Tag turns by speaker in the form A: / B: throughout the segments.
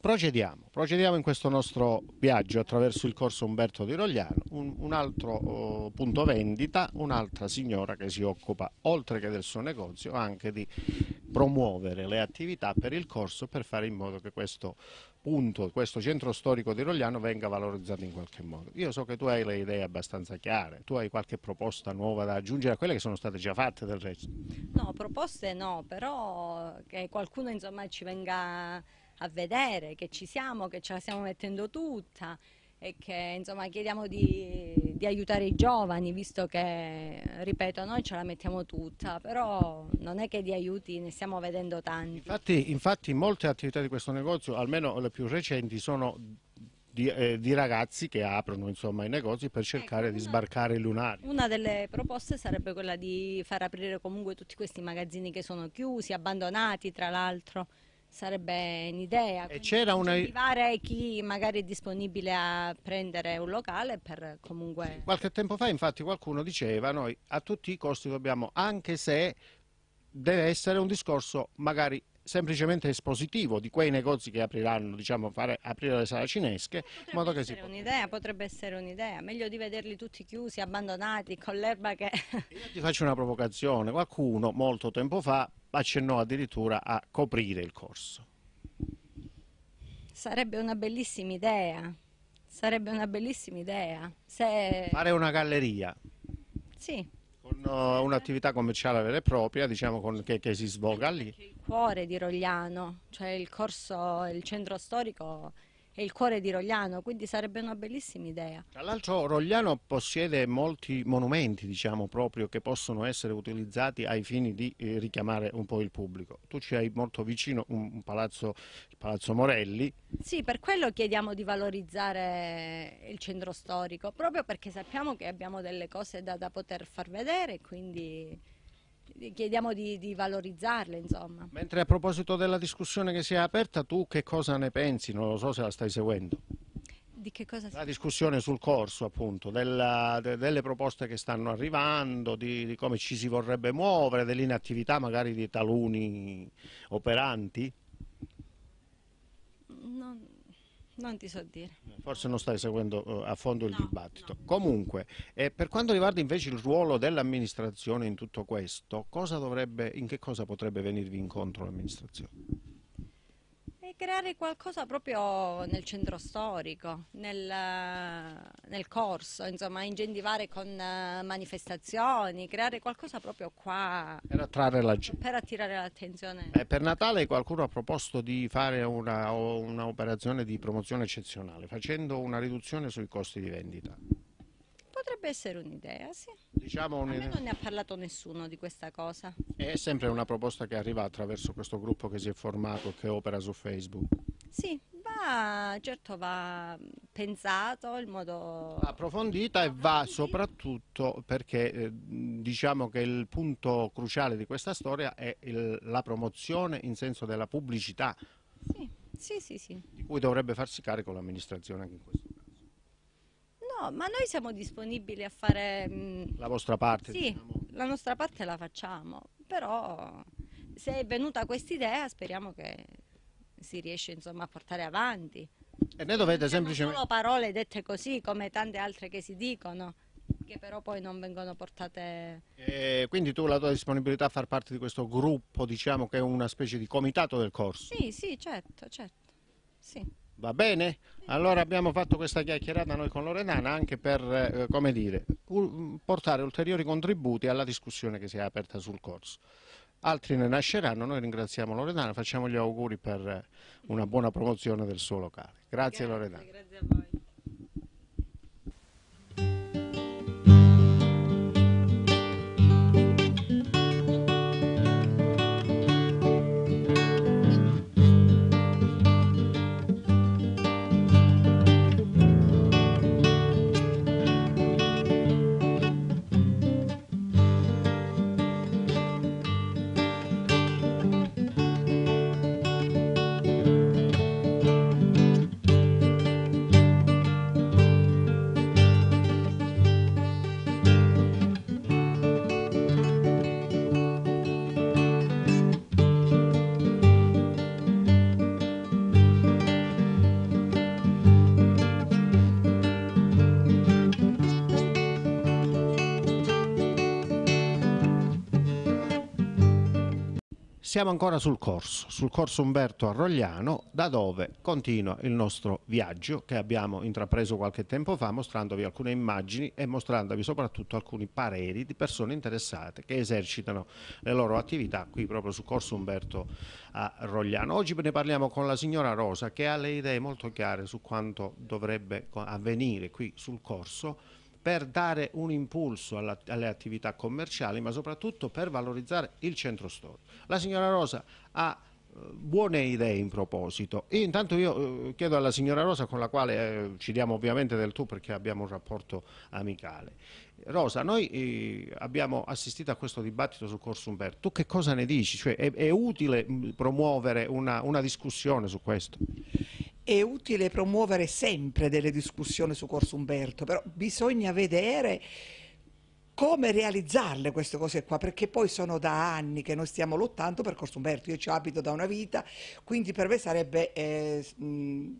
A: Procediamo, procediamo in questo nostro viaggio attraverso il corso Umberto di Rogliano, un, un altro uh, punto vendita, un'altra signora che si occupa, oltre che del suo negozio, anche di promuovere le attività per il corso per fare in modo che questo punto, questo centro storico di Rogliano venga valorizzato in qualche modo. Io so che tu hai le idee abbastanza chiare, tu hai qualche proposta nuova da aggiungere a quelle che sono state già fatte del resto?
B: No, proposte no, però che qualcuno insomma ci venga a vedere che ci siamo, che ce la stiamo mettendo tutta e che insomma chiediamo di, di aiutare i giovani visto che ripeto noi ce la mettiamo tutta però non è che di aiuti ne stiamo vedendo tanti
A: infatti, infatti molte attività di questo negozio almeno le più recenti sono di, eh, di, ragazzi che aprono insomma, i negozi per ecco, cercare ecco, una, di sbarcare i lunari.
B: Una delle proposte sarebbe quella di far aprire comunque tutti questi magazzini che sono chiusi, abbandonati tra l'altro. Sarebbe un'idea. E c'era una... Incentivare chi magari è disponibile a prendere un locale per comunque... Sì,
A: qualche tempo fa infatti qualcuno diceva noi a tutti i costi dobbiamo, anche se deve essere un discorso magari semplicemente espositivo di quei negozi che apriranno, diciamo, fare, aprire le sale cinesche. Potrebbe in modo che si...
B: un'idea, potrebbe essere un'idea, meglio di vederli tutti chiusi, abbandonati, con l'erba che...
A: Io ti faccio una provocazione, qualcuno molto tempo fa accennò addirittura a coprire il corso.
B: Sarebbe una bellissima idea, sarebbe una bellissima idea. Se... Fare
A: una galleria. Sì, Con uh, un'attività commerciale vera e propria diciamo, con, che, che, si svolga lì
B: cuore di Rogliano, cioè il corso, il centro storico è il cuore di Rogliano, quindi sarebbe una bellissima idea. Tra
A: l'altro Rogliano possiede molti monumenti, diciamo proprio, che possono essere utilizzati ai fini di eh, richiamare un po' il pubblico. Tu ci hai molto vicino un, un palazzo, il Palazzo Morelli.
B: Sì, per quello chiediamo di valorizzare il centro storico, proprio perché sappiamo che abbiamo delle cose da, da poter far vedere, quindi chiediamo di, di valorizzarle. Insomma. Mentre
A: a proposito della discussione che si è aperta, tu che cosa ne pensi? Non lo so se la stai seguendo.
B: Di che cosa? La
A: discussione sul corso, appunto, della, de, delle proposte che stanno arrivando, di, di, come ci si vorrebbe muovere, dell'inattività magari di taluni operanti?
B: Non, non ti so dire.
A: Forse non stai seguendo eh, a fondo il no, dibattito. No. Comunque, eh, per quanto riguarda invece il ruolo dell'amministrazione in tutto questo, cosa dovrebbe, in che cosa potrebbe venirvi incontro l'amministrazione?
B: creare qualcosa proprio nel centro storico, nel, nel corso, insomma, incentivare con eh, manifestazioni, creare qualcosa proprio qua per, attrarre la... per attirare l'attenzione.
A: Eh, per Natale qualcuno ha proposto di fare un'operazione di promozione eccezionale facendo una riduzione sui costi di vendita
B: potrebbe essere un'idea, sì.
A: Diciamo un'idea. non ne
B: ha parlato nessuno di questa cosa.
A: È sempre una proposta che arriva attraverso questo gruppo che si è formato, che opera su Facebook.
B: Sì, va, certo va mm, pensato in modo...
A: Approfondita e va soprattutto perché eh, diciamo che il punto cruciale di questa storia è il, la promozione in senso della pubblicità.
B: Sì, sì, sì, sì. Di
A: cui dovrebbe farsi carico l'amministrazione anche in questo
B: ma noi siamo disponibili a fare... Mm,
A: la vostra parte? Sì, diciamo.
B: la nostra parte la facciamo, però se è venuta questa idea speriamo che si riesce insomma, a portare avanti. E noi
A: dovete non diciamo semplicemente... Solo
B: parole dette così, come tante altre che si dicono, che però poi non vengono portate...
A: E quindi tu la tua disponibilità a far parte di questo gruppo, diciamo che è una specie di comitato del corso?
B: Sì, sì, certo, certo, sì.
A: Va bene? Allora abbiamo fatto questa chiacchierata noi con Loredana anche per eh, come dire, portare ulteriori contributi alla discussione che si è aperta sul corso. Altri ne nasceranno, noi ringraziamo Loredana, facciamo gli auguri per una buona promozione del suo locale. Grazie, grazie Loredana. Grazie a voi. siamo ancora sul corso, sul corso Umberto Arrogliano, da dove continua il nostro viaggio che abbiamo intrapreso qualche tempo fa mostrandovi alcune immagini e mostrandovi soprattutto alcuni pareri di persone interessate che esercitano le loro attività qui proprio sul corso Umberto Arrogliano. Oggi ne parliamo con la signora Rosa che ha le idee molto chiare su quanto dovrebbe avvenire qui sul corso per dare un impulso alla, alle attività commerciali, ma soprattutto per valorizzare il centro storico. La signora Rosa ha eh, buone idee in proposito. E intanto io eh, chiedo alla signora Rosa, con la quale eh, ci diamo ovviamente del tu perché abbiamo un rapporto amicale. Rosa, noi eh, abbiamo assistito a questo dibattito sul corso Umberto. Tu che cosa ne dici? Cioè, è, è, utile mm, promuovere una, una discussione su questo?
C: è utile promuovere sempre delle discussioni su Corso Umberto, però bisogna vedere come realizzarle queste cose qua, perché poi sono da anni che noi stiamo lottando per Corso Umberto, io ci abito da una vita, quindi per me sarebbe... Eh, mh,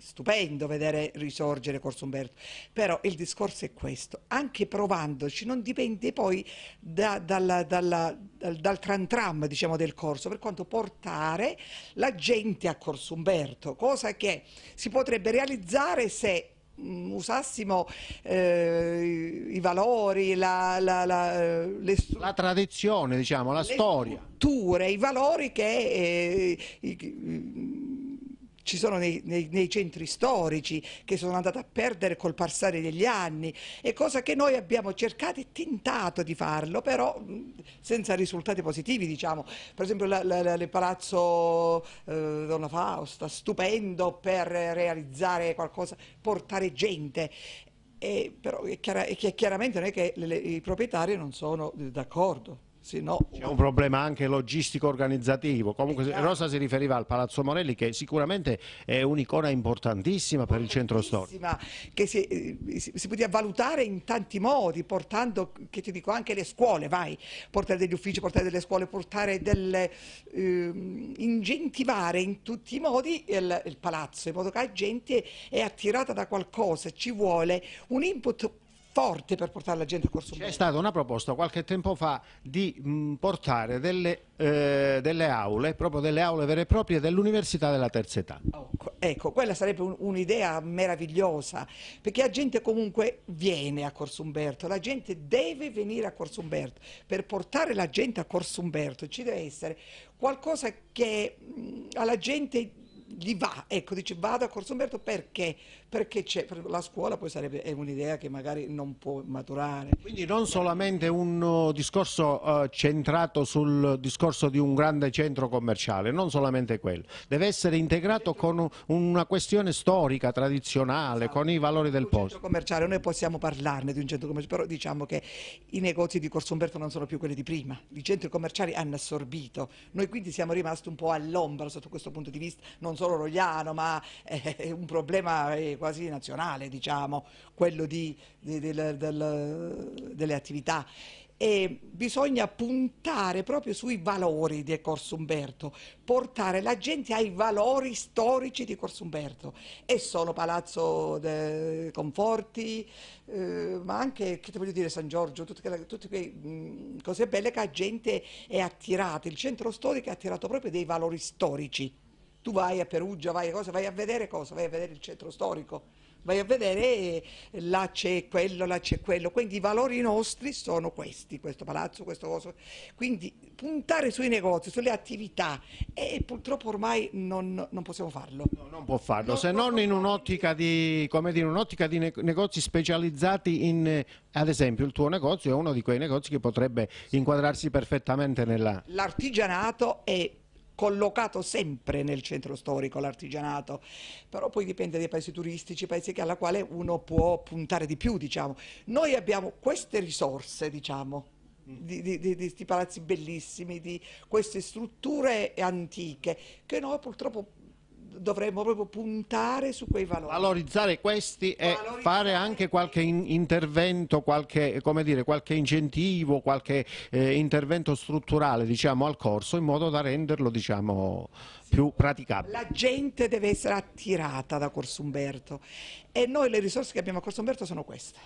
C: stupendo vedere risorgere Corso Umberto, però il discorso è questo, anche provandoci non dipende poi da, dalla, dalla, dal, dal tran tram diciamo, del corso, per quanto portare la gente a Corso Umberto, cosa che si potrebbe realizzare se mm, usassimo eh, i valori, la, la, la, eh, la tradizione, diciamo, la storia. Le Culture, I valori che eh, i, ci sono nei, nei, nei centri storici che sono andate a perdere col passare degli anni e cosa che noi abbiamo cercato e tentato di farlo però senza risultati positivi diciamo per esempio il palazzo eh, Donna Fausta stupendo per realizzare qualcosa portare gente e però è chiara, è chiaramente non è che le, le, i proprietari non sono d'accordo sì, no. C'è
A: un problema anche logistico-organizzativo. Comunque eh, Rosa si riferiva al Palazzo Morelli che sicuramente è un'icona importantissima per il centro storico.
C: Che eh, si, si, poteva valutare in tanti modi, portando, che ti dico, anche le scuole, vai, portare degli uffici, portare delle scuole, portare delle... Ehm, incentivare in tutti i modi il, il palazzo, in modo che la gente è attirata da qualcosa, ci vuole un input forte per portare la gente a Corso Umberto.
A: C'è stata una proposta qualche tempo fa di mm, portare delle, eh, delle, aule, proprio delle aule vere e proprie dell'università della terza età. Oh,
C: ecco, quella sarebbe un'idea un meravigliosa, perché la gente comunque viene a Corso Umberto, la gente deve venire a Corso Umberto. Per portare la gente a Corso Umberto ci deve essere qualcosa che mm, alla gente gli va, ecco, dice vado a Corso Umberto perché? Perché c'è, la scuola poi sarebbe, è un'idea che magari non può maturare. Quindi
A: non solamente un uh, discorso uh, centrato sul discorso di un grande centro commerciale, non solamente quello, deve essere integrato con una questione storica, tradizionale, esatto. con i valori del posto. un centro
C: commerciale, noi possiamo parlarne di un centro commerciale, però diciamo che i negozi di Corso Umberto non sono più quelli di prima, i centri commerciali hanno assorbito, noi quindi siamo rimasti un po' all'ombra sotto questo punto di vista, non solo rogliano, ma è un problema eh, quasi nazionale, diciamo, quello di, di, del, del, delle attività. E bisogna puntare proprio sui valori di Corso Umberto, portare la gente ai valori storici di Corso Umberto. È solo Palazzo Conforti, eh, ma anche, che ti voglio dire, San Giorgio, tutte, tutte quelle mh, mm, cose belle che la gente è attirata. Il centro storico è attirato proprio dei valori storici. Tu vai a Perugia, vai a, cosa, vai a vedere cosa? Vai a vedere il centro storico, vai a vedere eh, là c'è quello, là c'è quello. Quindi i valori nostri sono questi, questo palazzo, questo coso. Quindi puntare sui negozi, sulle attività e purtroppo ormai non, non possiamo farlo. No, non
A: può farlo, non se non in un'ottica di, dire, un di ne negozi specializzati in, ad esempio il tuo negozio è uno di quei negozi che potrebbe inquadrarsi perfettamente nella...
C: L'artigianato è collocato sempre nel centro storico l'artigianato, però poi dipende dai paesi turistici, paesi alla quale uno può puntare di più, diciamo. Noi abbiamo queste risorse, diciamo, di, questi palazzi bellissimi, di queste strutture antiche che noi purtroppo dovremmo proprio puntare su quei
A: valori. Valorizzare questi e Valorizzare... fare anche qualche intervento, qualche, dire, qualche incentivo, qualche eh, intervento strutturale diciamo, al corso in modo da
C: renderlo diciamo, più praticabile. La gente deve essere attirata da Corso Umberto e noi le risorse che abbiamo a Corso Umberto sono queste.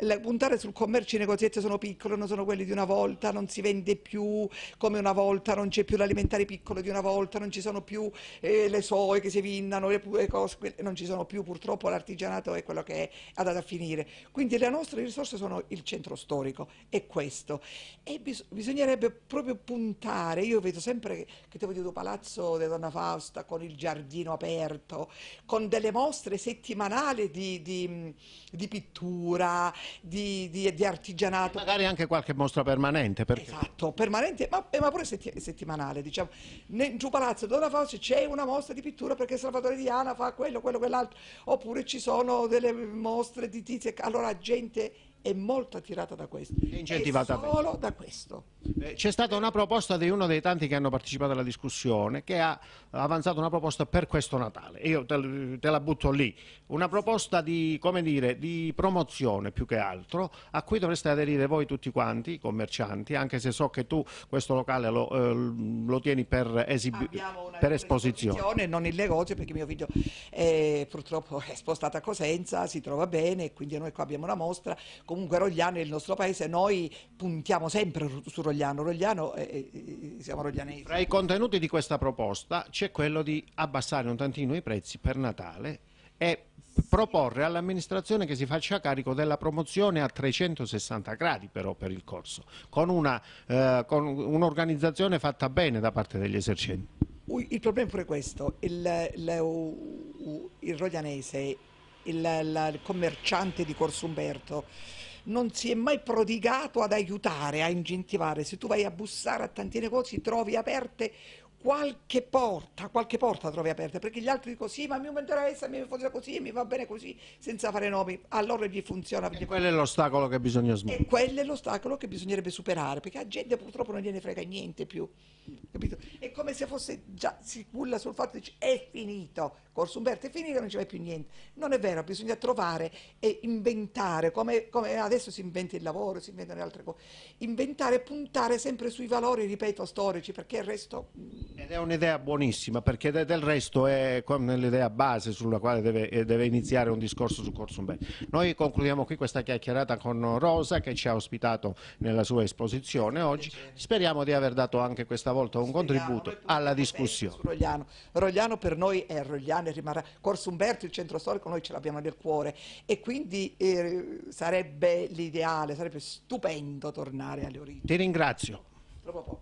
C: La, puntare sul commercio, i negozietti sono piccoli, non sono quelli di una volta, non si vende più come una volta, non c'è più l'alimentare piccolo di una volta, non ci sono più eh, le soie che si vinnano, le, le cose, non ci sono più purtroppo l'artigianato è quello che è andato a finire. Quindi le nostre risorse sono il centro storico, è questo. E bis, bisognerebbe proprio puntare, io vedo sempre che, che devo dire Palazzo di Donna Fausta con il giardino aperto, con delle mostre settimanali di, di, di pittura, di, di, di artigianato. E magari anche qualche mostra permanente. Perché... Esatto, permanente, ma, eh, ma pure setti settimanale. Diciamo. Nel Giù Palazzo Donna Fauci c'è una mostra di pittura perché Salvatore Diana fa quello, quello, quell'altro. Oppure ci sono delle mostre di tizie. Allora gente è molto attirata da questo. È incentivata è solo da questo.
A: Eh, c'è stata una proposta di uno dei tanti che hanno partecipato alla discussione che ha avanzato una proposta per questo Natale. Io te, te la butto lì. Una proposta di, come dire, di, promozione più che altro a cui dovreste aderire voi tutti quanti, commercianti, anche se so che tu questo locale lo, eh, lo tieni per, per esposizione.
C: Non il negozio perché mio figlio è, eh, purtroppo è spostato a Cosenza, si trova bene, quindi noi qua abbiamo una mostra comunque Rogliano è il nostro paese, noi puntiamo sempre su Rogliano, Rogliano è, eh, eh, eh, siamo roglianesi. Tra i
A: contenuti di questa proposta c'è quello di abbassare un tantino i prezzi per Natale e proporre all'amministrazione che si faccia carico della promozione a 360 gradi però per il corso, con un'organizzazione eh, un fatta bene da parte degli esercenti.
C: Il problema è pure questo, il, il, il roglianese, il, il commerciante di Corso Umberto, non si è mai prodigato ad aiutare, a incentivare. Se tu vai a bussare a tanti negozi, trovi aperte qualche porta, qualche porta trovi aperta, perché gli altri dicono sì, ma mi interessa, mi funziona così, mi va bene così, senza fare nomi, allora gli funziona. E quello è
A: l'ostacolo che bisogna smuovere. E
C: quello è l'ostacolo che bisognerebbe superare, perché a gente purtroppo non gliene frega niente più, capito? È come se fosse già, si culla sul fatto che è finito, Corso Umberto è finito, non ci mai più niente. Non è vero, bisogna trovare e inventare, come, come adesso si inventa il lavoro, si inventano le altre cose, inventare e puntare sempre sui valori, ripeto, storici, perché il resto
A: ed è un'idea buonissima perché del resto è l'idea base sulla quale deve, eh, deve, iniziare un discorso su Corso Bay. Noi concludiamo qui questa chiacchierata con Rosa che ci ha ospitato nella sua esposizione oggi. Speriamo di aver dato anche questa volta un Speriamo, contributo alla discussione.
C: Rogliano. Rogliano. per noi è Rogliano e rimarrà. Corso Umberto, il centro storico, noi ce l'abbiamo nel cuore e quindi eh, sarebbe l'ideale, sarebbe stupendo tornare alle origini.
A: Ti ringrazio. Troppo poco.